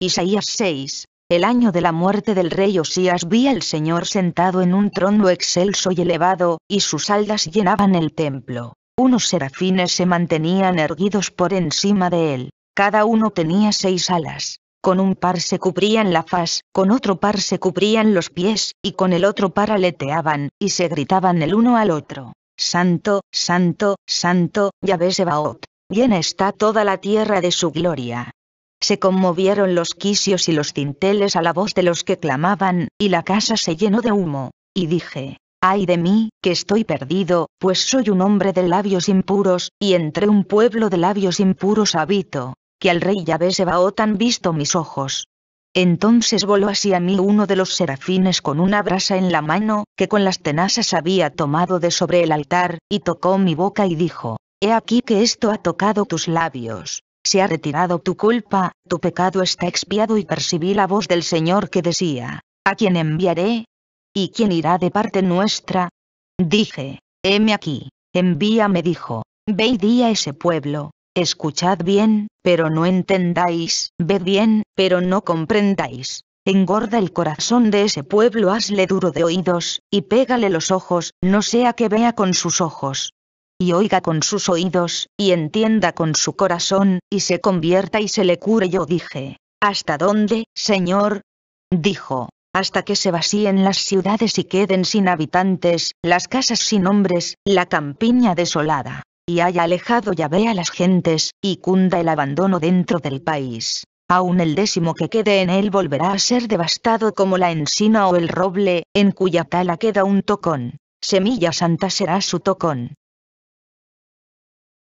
Isaías 6. El año de la muerte del rey Osías vi al Señor sentado en un trono excelso y elevado, y sus aldas llenaban el templo. Unos serafines se mantenían erguidos por encima de él. Cada uno tenía seis alas. Con un par se cubrían la faz, con otro par se cubrían los pies, y con el otro par aleteaban, y se gritaban el uno al otro. Santo, Santo, Santo, Yahvé Sebaot. Llena está toda la tierra de su gloria. Se conmovieron los quicios y los tinteles a la voz de los que clamaban, y la casa se llenó de humo. Y dije, ay de mí, que estoy perdido, pues soy un hombre de labios impuros, y entre un pueblo de labios impuros habito, que al rey Yahvé Sebaot han visto mis ojos. Entonces voló hacia mí uno de los serafines con una brasa en la mano, que con las tenazas había tomado de sobre el altar, y tocó mi boca y dijo, He aquí que esto ha tocado tus labios, se ha retirado tu culpa, tu pecado está expiado y percibí la voz del Señor que decía, ¿a quién enviaré? ¿Y quién irá de parte nuestra? Dije, heme aquí, envíame dijo, di a ese pueblo, escuchad bien, pero no entendáis, ved bien, pero no comprendáis. Engorda el corazón de ese pueblo, hazle duro de oídos, y pégale los ojos, no sea que vea con sus ojos, y oiga con sus oídos, y entienda con su corazón, y se convierta y se le cure. Yo dije, ¿Hasta dónde, Señor? Dijo, hasta que se vacíen las ciudades y queden sin habitantes, las casas sin hombres, la campiña desolada, y haya alejado ya a las gentes, y cunda el abandono dentro del país. Aun el décimo que quede en él volverá a ser devastado como la encina o el roble, en cuya tala queda un tocón. Semilla santa será su tocón,